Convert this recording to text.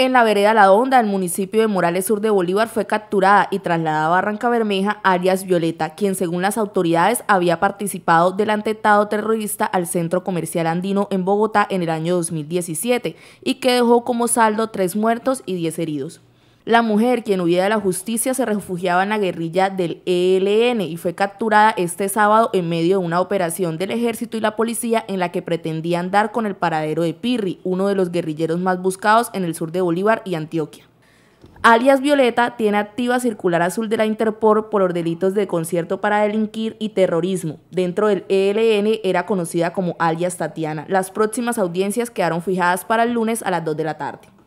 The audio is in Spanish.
En la vereda La Honda, el municipio de Morales Sur de Bolívar, fue capturada y trasladada a Barranca Bermeja Arias Violeta, quien según las autoridades había participado del atentado terrorista al Centro Comercial Andino en Bogotá en el año 2017 y que dejó como saldo tres muertos y diez heridos. La mujer, quien huía de la justicia, se refugiaba en la guerrilla del ELN y fue capturada este sábado en medio de una operación del ejército y la policía en la que pretendían andar con el paradero de Pirri, uno de los guerrilleros más buscados en el sur de Bolívar y Antioquia. Alias Violeta tiene activa circular azul de la Interpol por los delitos de concierto para delinquir y terrorismo. Dentro del ELN era conocida como alias Tatiana. Las próximas audiencias quedaron fijadas para el lunes a las 2 de la tarde.